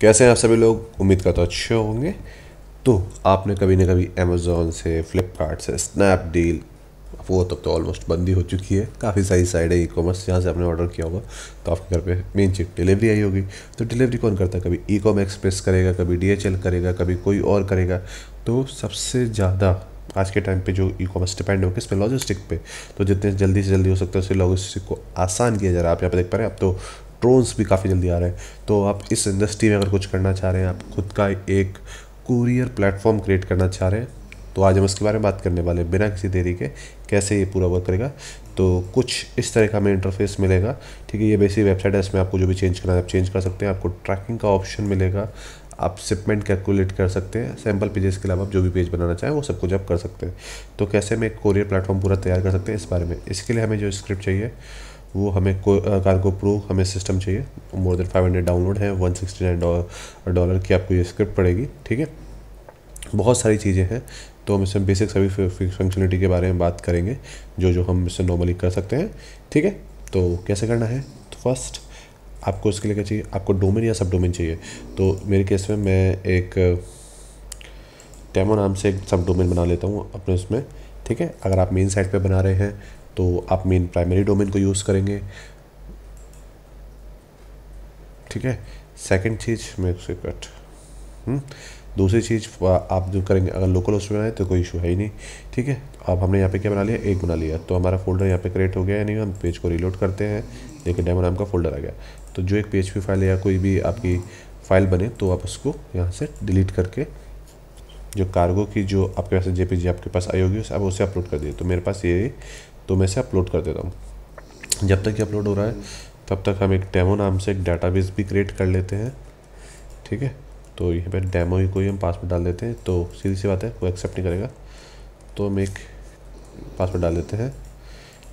कैसे हैं आप सभी लोग उम्मीद करता हूँ अच्छे होंगे तो आपने कभी ना कभी अमेज़ोन से फ्लिपकार्ट से स्नैपडील वो तब तो ऑलमोस्ट तो बंद ही हो चुकी है काफ़ी सारी साइड है ई कॉमर्स जहाँ से आपने ऑर्डर किया होगा तो आपके घर पे मेन चीज़ डिलीवरी आई होगी तो डिलीवरी कौन करता है कभी ई कॉम एक्सप्रेस करेगा कभी डी करेगा कभी कोई और करेगा तो सबसे ज़्यादा आज के टाइम पे जो ई कॉमर्स डिपेंड हो किस पे लॉजिस्टिक पे तो जितने जल्दी से जल्दी हो सकता है उससे लॉजिस्टिक को आसान किया जा रहा है आप यहाँ पे देख पा रहे हैं अब तो ड्रोन्स भी काफ़ी जल्दी आ रहे हैं तो आप इस इंडस्ट्री में अगर कुछ करना चाह रहे हैं आप खुद का एक कुरियर प्लेटफॉर्म क्रिएट करना चाह रहे हैं तो आज हम इसके बारे में बात करने वाले हैं बिना किसी देरी के कैसे ये पूरा वर्क करेगा तो कुछ इस तरह का हमें इंटरफेस मिलेगा ठीक है ये बेसिक वेबसाइट है इसमें आपको जो भी चेंज करना है आप चेंज कर सकते हैं आपको ट्रैकिंग का ऑप्शन मिलेगा आप शिपमेंट कैलकुलेट कर सकते हैं सैम्पल पेजेस के अलावा आप जो भी पेज बनाना चाहें वो सब कुछ आप कर सकते हैं तो कैसे हम एक कोरियर प्लेटफॉर्म पूरा तैयार कर सकते हैं इस बारे में इसके लिए हमें जो स्क्रिप्ट चाहिए वो हमें कार्गो प्रो हमें सिस्टम चाहिए more than five hundred download है वन सिक्सटी नाइन डॉलर की आपको ये स्क्रिप्ट पड़ेगी ठीक है बहुत सारी चीज़ें हैं तो हम इसमें बेसिक सभी फंक्शनलिटी के बारे में बात करेंगे जो जो हम इससे नॉर्मली कर सकते हैं ठीक है तो कैसे करना है तो फर्स्ट आपको इसके लिए क्या चाहिए आपको डोमेन या सब डोमेन चाहिए तो मेरे केस में मैं एक टेमो नाम से एक सब डोमेन बना लेता हूँ अपने उसमें ठीक है अगर आप मेन साइट पे बना रहे हैं तो आप मेन प्राइमरी डोमेन को यूज़ करेंगे ठीक है सेकंड चीज़ मैं उसे कट हम्म? दूसरी चीज़ आप जो करेंगे अगर लोकल होस्ट बनाए तो कोई इशू है ही नहीं ठीक है अब हमने यहाँ पे क्या बना लिया एक बना लिया तो हमारा फोल्डर यहाँ पे क्रिएट हो गया यानी हम पेज को रिलोड करते हैं देखिए डेमो नाम का फोल्डर आ गया तो जो एक पेज पी फाइल या कोई भी आपकी फाइल बने तो आप उसको यहाँ से डिलीट करके जो कार्गो की जो आपके पास जे आपके पास आई होगी आप उसे अपलोड कर दिए तो मेरे पास ये तो मैं इसे अपलोड कर देता हूँ जब तक ये अपलोड हो रहा है तब तक हम एक डेमो नाम से एक डाटाबेस भी क्रिएट कर लेते हैं ठीक है तो यहाँ पर डेमो ही कोई हम पासवर्ड डाल देते हैं तो सीधी सी बात है वो एक्सेप्ट नहीं करेगा तो हम एक पासवर्ड डाल देते हैं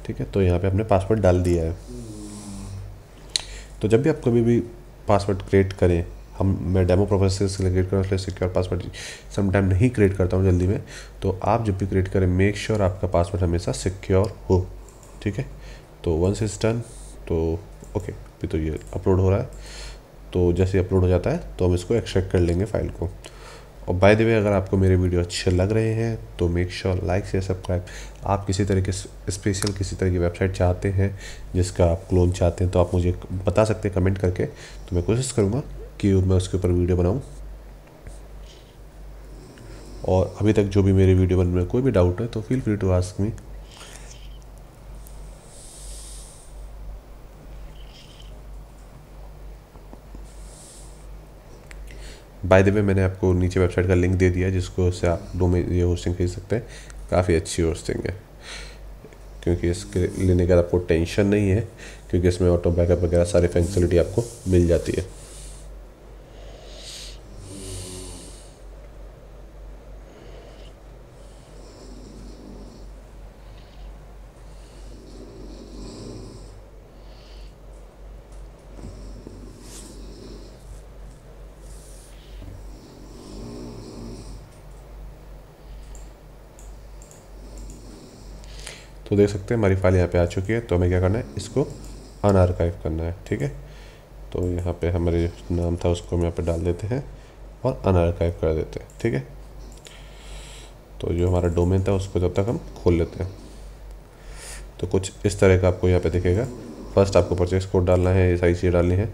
ठीक है तो यहाँ पे हमने पासवर्ड डाल दिया है तो जब भी आप कभी भी पासवर्ड क्रिएट करें हम मैं डेमो प्रोफेसर से क्रिएट करूँ इसलिए सिक्योर पासवर्ड समटाइम नहीं क्रिएट करता हूँ जल्दी में तो आप जब भी क्रिएट करें मेक श्योर आपका पासवर्ड हमेशा सिक्योर हो ठीक है तो वंस इज डन तो ओके अभी तो ये अपलोड हो रहा है तो जैसे अपलोड हो जाता है तो हम इसको एक्सट्रैक्ट कर लेंगे फाइल को और बाय द वे अगर आपको मेरे वीडियो अच्छे लग रहे हैं तो make sure like share subscribe आप किसी तरह के स्पेशल किसी तरह की वेबसाइट चाहते हैं जिसका आप क्लोन चाहते हैं तो आप मुझे बता सकते हैं कमेंट करके तो मैं कोशिश करूँगा कि मैं उसके ऊपर वीडियो बनाऊँ और अभी तक जो भी मेरे वीडियो बनने में कोई भी डाउट है तो feel free to ask me by the way मैंने आपको नीचे वेबसाइट का लिंक दे दिया जिसको से आप डोमेन ये होस्टिंग खरीद सकते हैं काफ़ी अच्छी होस्टिंग है क्योंकि इसके लेने का आपको टेंशन नहीं है क्योंकि इसमें ऑटो बैकअप वगैरह सारी फैसिलिटी आपको मिल जाती है तो देख सकते हैं हमारी फाइल यहाँ पे आ चुकी है तो हमें क्या करना है इसको आरकाइव करना है ठीक है तो यहाँ पे हमारे नाम था उसको हम यहाँ पे डाल देते हैं और आरकाइव कर देते हैं ठीक है तो जो हमारा डोमेन था उसको जब तक हम खोल लेते हैं तो कुछ इस तरह का आपको यहाँ पर दिखेगा फर्स्ट आपको परचेज कोड डालना है ये सारी चीज़ें डालनी है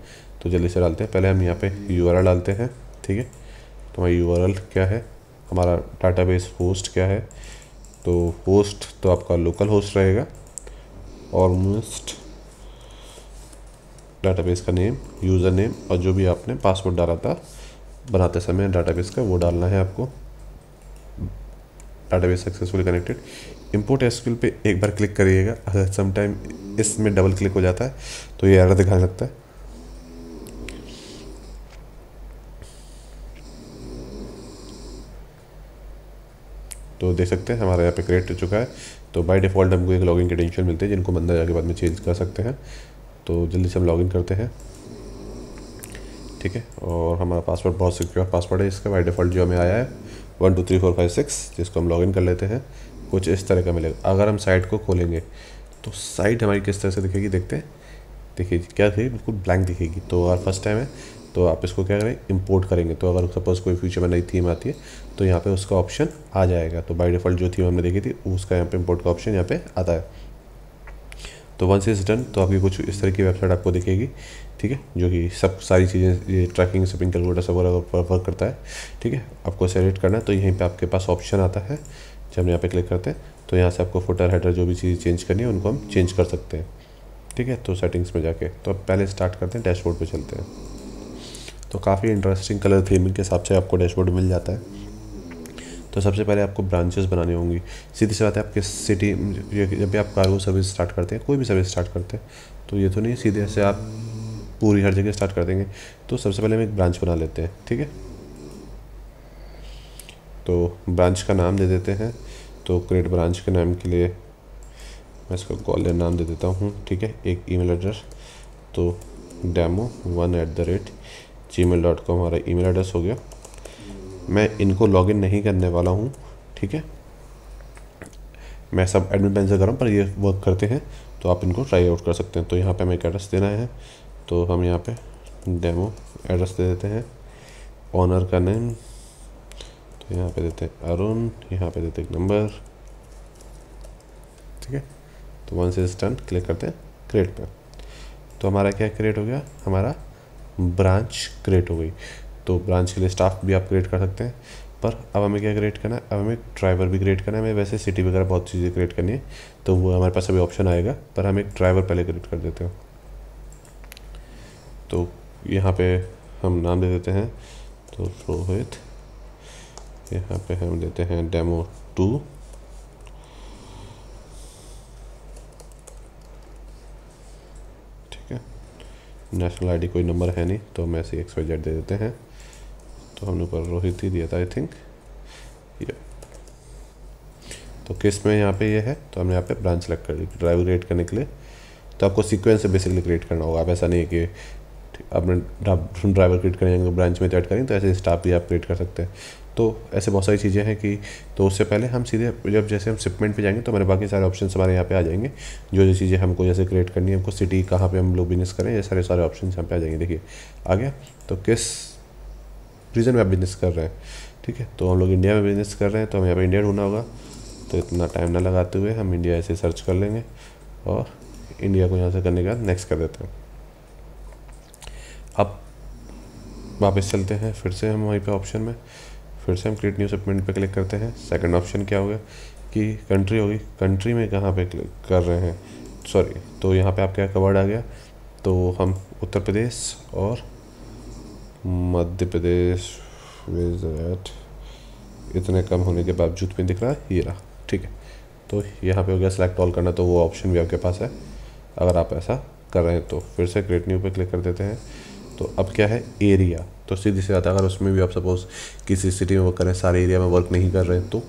तो जल्दी से डालते हैं पहले हम यहाँ पर यू डालते हैं ठीक है तो हमारी यू क्या है हमारा डाटा बेस होस्ट क्या है तो होस्ट तो आपका लोकल होस्ट रहेगा ऑलमोस्ट डाटाबेस का नेम यूज़र नेम और जो भी आपने पासवर्ड डाला था बनाते समय डाटाबेस का वो डालना है आपको database successfully connected import SQL पे एक बार क्लिक करिएगा अगर समटाइम इसमें डबल क्लिक हो जाता है तो ये एरर दिखाने लगता है तो देख सकते हैं हमारा यहाँ पे क्रिएट हो चुका है तो बाय डिफ़ॉल्ट हमको एक लॉगिन क्रेडेंशियल मिलते हैं जिनको बंदा जाके बाद में चेंज कर सकते हैं तो जल्दी से हम लॉगिन करते हैं ठीक है और हमारा पासवर्ड बहुत सिक्योर पासवर्ड है इसका बाई डिफ़ॉल्ट जो हमें आया है one two three four five six जिसको हम लॉगिन कर लेते हैं कुछ इस तरह का मिलेगा अगर हम साइट को खोलेंगे तो साइट हमारी किस तरह से दिखेगी देखते हैं देखिए क्या दिखेगी बिल्कुल ब्लैंक दिखेगी तो और फर्स्ट टाइम है तो आप इसको क्या करें इम्पोर्ट करेंगे तो अगर सपोज़ कोई फ्यूचर में नई थीम आती है तो यहाँ पे उसका ऑप्शन आ जाएगा तो बाई डिफ़ॉल्ट जो थीम हमने देखी थी उसका यहाँ पे इम्पोर्ट का ऑप्शन यहाँ पे आता है तो वंस इज डन तो आपकी कुछ इस तरह की वेबसाइट आपको दिखेगी ठीक है जो कि सब सारी चीज़ें ये ट्रैकिंग शॉपिंग कैलकुलेटर सब वर्क करता है ठीक है आपको सेलेक्ट करना है तो यहीं पर आपके पास ऑप्शन आता है जब हम यहाँ पर क्लिक करते हैं तो यहाँ से आपको फोटर हेडर जो भी चीज़ चेंज करनी है उनको हम चेंज कर सकते हैं ठीक है तो सेटिंग्स में जाके तो अब पहले स्टार्ट करते हैं डैशबोर्ड पे चलते हैं तो काफ़ी इंटरेस्टिंग कलर थीमिंग के हिसाब से आपको डैशबोर्ड मिल जाता है तो सबसे पहले आपको ब्रांचेस बनानी होंगी सीधी सी बात है आपके सिटी जब भी आप कार्गो सर्विस स्टार्ट करते हैं कोई भी सर्विस स्टार्ट करते हैं तो ये तो नहीं सीधे से आप पूरी हर जगह स्टार्ट कर देंगे तो सबसे पहले हम एक ब्रांच बना लेते हैं ठीक है तो ब्रांच का नाम दे देते हैं तो क्रिएट ब्रांच के नाम के लिए मैं इसको कॉलर नाम दे देता हूँ ठीक है एक ईमेल एड्रेस तो demo one at the rate Gmail dot com हमारा ई मेल एड्रेस हो गया मैं इनको लॉगिन नहीं करने वाला हूँ ठीक है मैं सब एडमिट पेन कर रहा हूँ पर ये वर्क करते हैं तो आप इनको ट्राई आउट कर सकते हैं तो यहाँ पे हमें एक एड्रेस देना है तो हम यहाँ पे डेमो एड्रेस दे देते हैं ऑनर का नेम तो यहाँ पे देते हैं अरुण यहाँ पे देते हैं नंबर ठीक है तो वन से टन क्लिक करते हैं क्रिएट पर तो हमारा क्या क्रिएट हो गया हमारा ब्रांच क्रिएट हो गई तो ब्रांच के लिए स्टाफ भी आप क्रिएट कर सकते हैं पर अब हमें क्या क्रिएट करना है अब हमें ड्राइवर भी क्रिएट करना है हमें वैसे सिटी वगैरह बहुत चीज़ें क्रिएट करनी है तो वो हमारे पास अभी ऑप्शन आएगा पर हम एक ड्राइवर पहले क्रिएट कर देते हैं तो यहाँ पे हम नाम दे देते हैं तो रोहित यहाँ पे हम देते हैं डेमो टू नेशनल आईडी कोई नंबर है नहीं तो हम ऐसे एक्स वाई जेड दे देते हैं तो हमने ऊपर रोहित ही दिया था आई थिंक ये तो किस में यहाँ पे ये है तो हमने यहाँ पे ब्रांच सेलेक्ट कर ली ड्राइव क्रिएट करने के लिए तो आपको सीक्वेंस से बेसिकली क्रिएट करना होगा आप ऐसा नहीं है कि अपने ड्राइवर क्रिएट करेंगे ब्रांच में चैट करेंगे तो ऐसे स्टाफ भी आप क्रिएट कर सकते हैं तो ऐसे बहुत सारी चीज़ें हैं कि तो उससे पहले हम सीधे जब जैसे हम शिपमेंट पे जाएंगे तो हमारे बाकी सारे ऑप्शन हमारे यहाँ पे आ जाएंगे जो जो चीज़ें हमको जैसे क्रिएट करनी है हमको सिटी कहाँ पे हम लोग बिजनेस करें ये सारे सारे ऑप्शन यहाँ पे आ जाएंगे देखिए आ गया तो किस रीज़न में आप बिजनेस कर रहे हैं ठीक है तो हम लोग इंडिया में बिजनेस कर रहे हैं तो हमें यहाँ पर इंडिया ढूंढना होगा तो इतना टाइम ना लगाते हुए हम इंडिया ऐसे सर्च कर लेंगे और इंडिया को यहाँ से करने के बाद नेक्स्ट कर देते हैं अब वापस चलते हैं फिर से हम वहीं पे ऑप्शन में फिर से हम क्रिएट न्यू सबमिट पे क्लिक करते हैं सेकंड ऑप्शन क्या होगा कि कंट्री होगी कंट्री में कहाँ पे क्लिक कर रहे हैं सॉरी तो यहाँ पे आपका कवर्ड आ गया तो हम उत्तर प्रदेश और मध्य प्रदेश इतने कम होने के बावजूद भी दिख रहा है ये रहा ठीक है तो यहाँ पे हो गया सेलेक्ट ऑल करना तो वो ऑप्शन भी आपके पास है अगर आप ऐसा कर रहे हैं तो फिर से क्रिएट न्यू पे क्लिक कर देते हैं तो अब क्या है एरिया तो सीधी सी बात अगर उसमें भी आप सपोज़ किसी सिटी में वर्क करें सारे एरिया में वर्क नहीं कर रहे हैं तो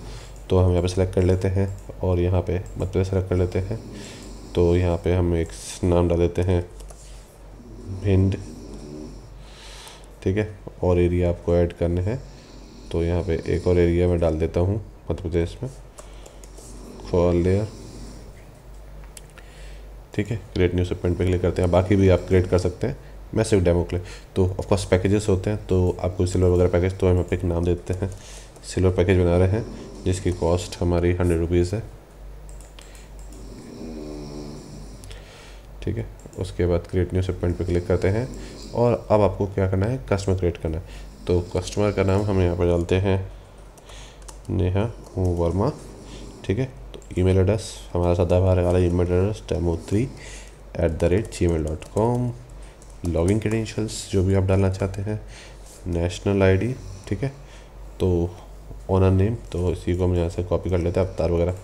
तो हम यहाँ पे सेलेक्ट कर लेते हैं और यहाँ पे मतलब सेलेक्ट कर लेते हैं तो यहाँ पे हम एक नाम डाल देते हैं भिंड ठीक है और एरिया आपको ऐड करने हैं तो यहाँ पे एक और एरिया में डाल देता हूँ मध्य प्रदेश में ग्वालियर ठीक है क्रिएट न्यूज़ अपॉइंट पे क्लिक करते हैं बाकी भी आप क्रिएट कर सकते हैं मैं सिर्फ डेमो के लिए तो ऑफकोर्स पैकेजेस होते हैं तो आपको सिल्वर वगैरह पैकेज तो हम आप एक नाम देते हैं सिल्वर पैकेज बना रहे हैं जिसकी कॉस्ट हमारी हंड्रेड रुपीज़ है ठीक है उसके बाद क्रिएट न्यू सेपमेंट पे क्लिक करते हैं और अब आपको क्या करना है कस्टमर क्रिएट करना है तो कस्टमर का नाम हम यहाँ पर डालते हैं नेहा वर्मा ठीक है तो मेल एड्रेस हमारा सदाभार वाला mail address demo three at the rate Gmail dot com login credentials जो भी आप डालना चाहते हैं नेशनल आईडी ठीक है तो ऑनर नेम तो इसी को हम यहाँ से कॉपी कर लेते हैं अवतार वगैरह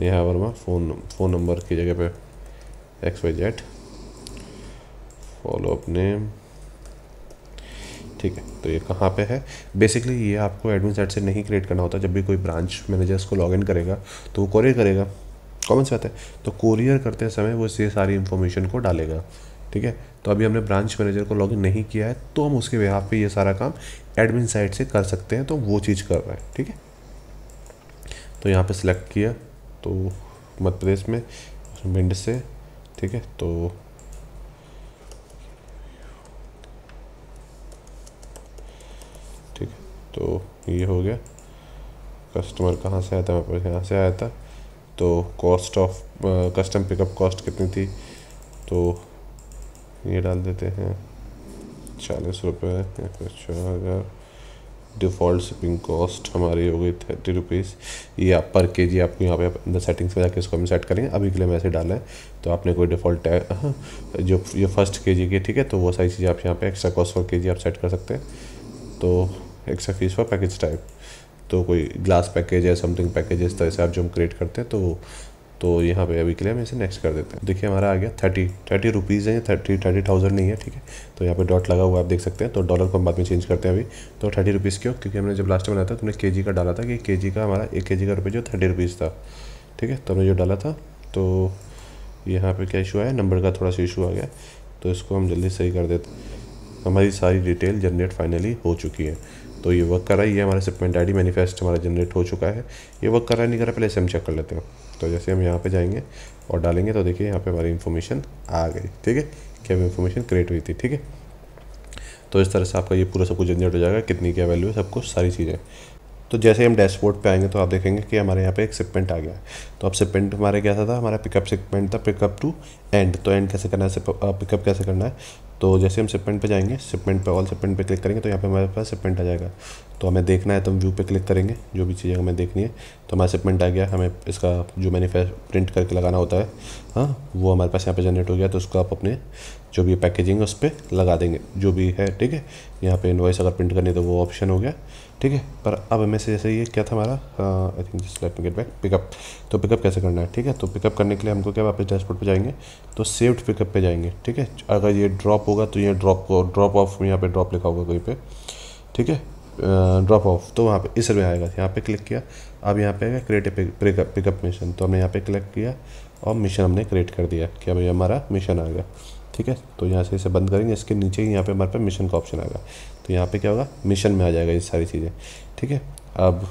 Neha Verma phone phone number की जगह पे X Y Z follow up name ठीक है तो ये कहाँ पे है बेसिकली ये आपको एडमिन साइड से नहीं क्रिएट करना होता जब भी कोई ब्रांच मैनेजर इसको लॉगिन करेगा तो वो कॉरियर करेगा कॉमन से बात है तो कोरियर करते समय वो ये सारी इन्फॉर्मेशन को डालेगा ठीक है तो अभी हमने ब्रांच मैनेजर को लॉगिन नहीं किया है तो हम उसके यहाँ पे ये सारा काम एडमिन साइड से कर सकते हैं तो वो चीज़ कर रहे हैं ठीक है तो यहाँ पे सिलेक्ट किया तो मध्य प्रदेश में मिंड से ठीक है तो ठीक है तो ये हो गया कस्टमर कहाँ से आया था मेरे पास यहाँ से आया था तो cost of custom pickup cost कितनी थी तो ये डाल देते हैं चालीस रुपये छः हज़ार डिफ़ॉल्ट शिपिंग कॉस्ट हमारी हो गई थर्टी रुपीज़ ये आप पर के जी आपको यहाँ पे अंदर सेटिंग्स में जाके इसको हम सेट करेंगे अभी के लिए हम ऐसे डाला है तो आपने कोई डिफ़ॉल्ट टैग जो ये फर्स्ट के जी की ठीक है तो वो सारी चीज़ें आप यहाँ पे एक्स्ट्रा कॉस्ट फॉर के जी आप सेट कर सकते हैं तो extra fees for package type तो कोई ग्लास पैकेज या समथिंग पैकेज इस तरह से आप जो हम क्रिएट करते हैं तो तो यहाँ पे अभी के लिए हम इसे नेक्स्ट कर देते हैं देखिए हमारा आ गया थर्टी थर्टी रुपीज़ है थर्टी थर्टी थाउजेंड नहीं है ठीक है तो यहाँ पे डॉट लगा हुआ आप देख सकते हैं तो डॉलर को हम बाद में चेंज करते हैं अभी तो थर्टी रुपीज़ क्यों क्योंकि हमने जब लास्ट टाइम बनाया था तो हमने के का डाला था कि के का हमारा एक के का रुपये जो थर्टी रुपीज़ था ठीक है तो हमने जो डाला था तो यहाँ पर क्या इशू आया नंबर का थोड़ा सा इशू आ गया तो इसको हम जल्दी सही कर देते हमारी सारी डिटेल जनरेट फाइनली हो चुकी है तो ये वर्क कर रहा है ये हमारा सिपमेंट आई मैनिफेस्ट हमारा जनरेट हो चुका है ये वर्क कर रहा है नहीं कर रहा पहले इसे हम चेक कर लेते हैं तो जैसे हम यहाँ पे जाएंगे और डालेंगे तो देखिए यहाँ पे हमारी इन्फॉर्मेशन आ गई ठीक है कैब इन्फॉर्मेशन क्रिएट हुई थी ठीक है तो इस तरह से आपका ये पूरा सब कुछ जनरेट हो जाएगा कितनी क्या वैल्यू है सब कुछ सारी चीज़ें तो जैसे हम डैशबोर्ड पे आएंगे तो आप देखेंगे कि हमारे यहाँ पे एक सिपमेंट आ गया है तो अब सिपमेंट हमारे क्या था हमारा पिकअप सिपमेंट था पिकअप टू एंड तो एंड कैसे करना है पिकअप कैसे करना है तो जैसे हम सिपमेंट पे जाएंगे सिपमेंट पे ऑल सिपमेंट पे क्लिक करेंगे तो यहाँ पे हमारे पास सिपमेंट आ जाएगा तो हमें देखना है तो हम व्यू पे क्लिक करेंगे जो भी चीज़ें हमें देखनी है तो हमारा सिपमेंट आ गया हमें इसका जो मैनिफेस्ट प्रिंट करके लगाना होता है हाँ वो हमारे पास यहाँ पे जनरेट हो गया तो उसको आप अपने जो भी पैकेजिंग है उस पर लगा देंगे जो भी है ठीक है यहाँ पे इन्वाइस अगर प्रिंट करनी तो वो ऑप्शन हो गया ठीक है पर अब हमें से जैसे ये क्या था हमारा I think just let me get back pickup तो पिकअप कैसे करना है ठीक है तो पिकअप करने के लिए हमको क्या वापस डैशबोर्ड पे जाएंगे तो सेव्ड पिकअप पे जाएंगे ठीक है अगर ये ड्रॉप होगा तो ये ड्रॉप को ड्रॉप ऑफ यहाँ पे ड्रॉप लिखा होगा कहीं पे ठीक है ड्रॉप ऑफ तो वहाँ पे इस आएगा यहाँ पे क्लिक किया अब यहाँ पे आएगा क्रिएट पिकअप मिशन तो हमने यहाँ पे क्लिक किया और मिशन हमने क्रिएट कर दिया कि भाई हमारा मिशन आ गया ठीक है तो यहाँ से इसे बंद करेंगे इसके नीचे ही यहाँ पे हमारे पास मिशन का ऑप्शन आएगा तो यहाँ पे क्या होगा मिशन में आ जाएगा ये सारी चीज़ें ठीक है अब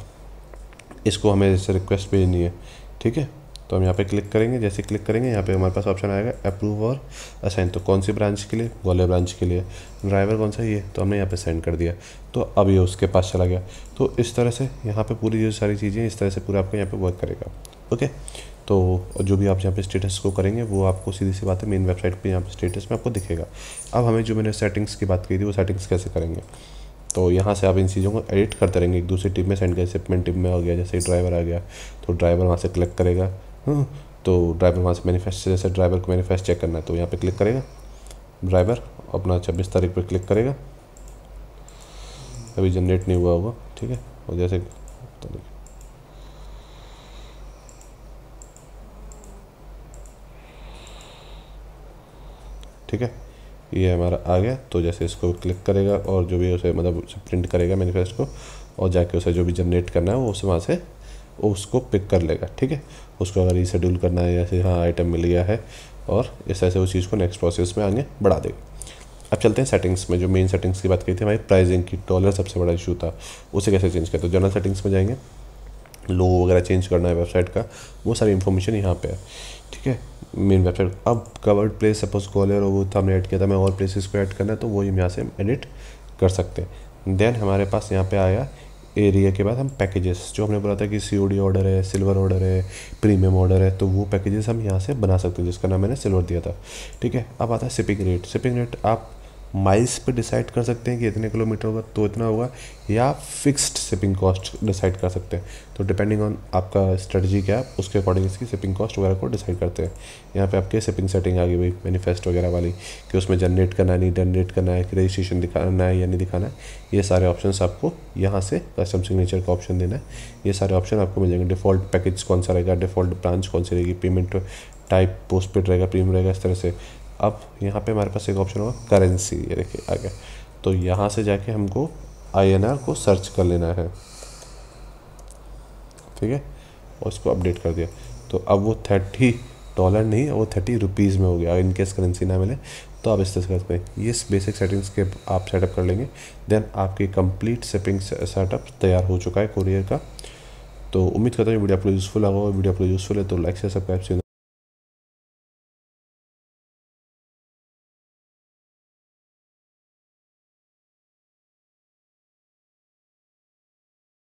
इसको हमें जैसे रिक्वेस्ट भेजनी है ठीक है तो हम यहाँ पे क्लिक करेंगे जैसे क्लिक करेंगे यहाँ पे हमारे पास ऑप्शन आएगा अप्रूव और असाइन तो कौन सी ब्रांच के लिए ग्वालियर ब्रांच के लिए ड्राइवर कौन सा ये तो हमने यहाँ पे सेंड कर दिया तो अब ये उसके पास चला गया तो इस तरह से यहाँ पे पूरी जो सारी चीज़ें इस तरह से पूरा आपको यहाँ पे वर्क करेगा ओके तो जो भी आप यहाँ पे स्टेटस को करेंगे वो आपको सीधी सी बात है मेन वेबसाइट पे यहाँ पे स्टेटस में आपको दिखेगा अब हमें जो मैंने सेटिंग्स की बात की थी वो सेटिंग्स कैसे करेंगे तो यहाँ से आप इन चीज़ों को एडिट करते रहेंगे एक दूसरी टिप में सेंड कर सिपमेंट टीम टिप में आ गया जैसे ड्राइवर आ गया तो ड्राइवर वहाँ से क्लिक करेगा हम्म, तो ड्राइवर वहाँ से मैनीफेस्ट जैसे ड्राइवर को मैनीफेस्ट चेक करना है तो यहाँ पर क्लिक करेगा ड्राइवर अपना छब्बीस तारीख पर क्लिक करेगा अभी जनरेट नहीं हुआ होगा ठीक है और जैसे तो ठीक है ये हमारा आ गया तो जैसे इसको क्लिक करेगा और जो भी उसे मतलब उसे प्रिंट करेगा मैनिफेस्ट को और जाके उसे जो भी जनरेट करना है वो उसे वहाँ से उसको पिक कर लेगा ठीक है उसको अगर रिशेड्यूल करना है जैसे हाँ आइटम मिल गया है और इस तरह से उस चीज़ को नेक्स्ट प्रोसेस में आगे बढ़ा देगा अब चलते हैं सेटिंग्स में जो मेन सेटिंग्स की बात की थी हमारी प्राइजिंग की डॉलर सबसे बड़ा इशू था उसे कैसे चेंज करते तो जनरल सेटिंग्स में जाएंगे लोगो वगैरह चेंज करना है वेबसाइट का वो सारी इन्फॉर्मेशन यहाँ पे है ठीक है मेन वेबसाइट अब कवर्ड प्लेस सपोज कॉलर और वो था हमने ऐड किया था मैं और प्लेसेस को ऐड करना है तो वो हम यहाँ से एडिट कर सकते हैं देन हमारे पास यहाँ पे आया एरिया के बाद हम पैकेजेस जो हमने बोला था कि सी ऑर्डर है सिल्वर ऑर्डर है प्रीमियम ऑर्डर है तो वो पैकेजेस हम यहाँ से बना सकते हैं जिसका नाम मैंने सिल्वर दिया था ठीक है अब आता है शिपिंग रेट शिपिंग रेट आप माइल्स पे डिसाइड कर सकते हैं कि इतने किलोमीटर होगा तो इतना होगा या फिक्स्ड शिपिंग कॉस्ट डिसाइड कर सकते हैं तो डिपेंडिंग ऑन आपका स्ट्रेटजी क्या है उसके अकॉर्डिंग इसकी शिपिंग कॉस्ट वगैरह को डिसाइड करते हैं यहाँ पे आपके शिपिंग सेटिंग आ गई भाई मैनिफेस्ट वगैरह वाली कि उसमें जनरेट करना है नहीं जनरेट करना है कि रजिस्ट्रेशन दिखाना है या नहीं दिखाना है ये सारे ऑप्शन आपको यहाँ से कस्टम सिग्नेचर का ऑप्शन देना है ये सारे ऑप्शन आपको मिल जाएंगे डिफ़ॉल्ट पैकेज कौन सा रहेगा डिफ़ॉल्ट ब्रांच कौन सी रहेगी पेमेंट टाइप पोस्ट पेड रहेगा प्रीमियम रहेगा इस तरह से अब यहाँ पे हमारे पास एक ऑप्शन होगा करेंसी ये देखिए आ गया तो यहाँ से जाके हमको आई को सर्च कर लेना है ठीक है और इसको अपडेट कर दिया तो अब वो थर्टी डॉलर नहीं वो थर्टी रुपीज़ में हो गया इन केस करेंसी ना मिले तो आप इस तरह से करें ये बेसिक सेटिंग्स के आप सेटअप कर लेंगे देन आपकी कंप्लीट सेपिंग सेटअप तैयार हो चुका है कोरियर का तो उम्मीद करता हूँ वीडियो आपको यूज़फुल होगा वीडियो आपको यूज़फुल है तो लाइक से सब्सक्राइब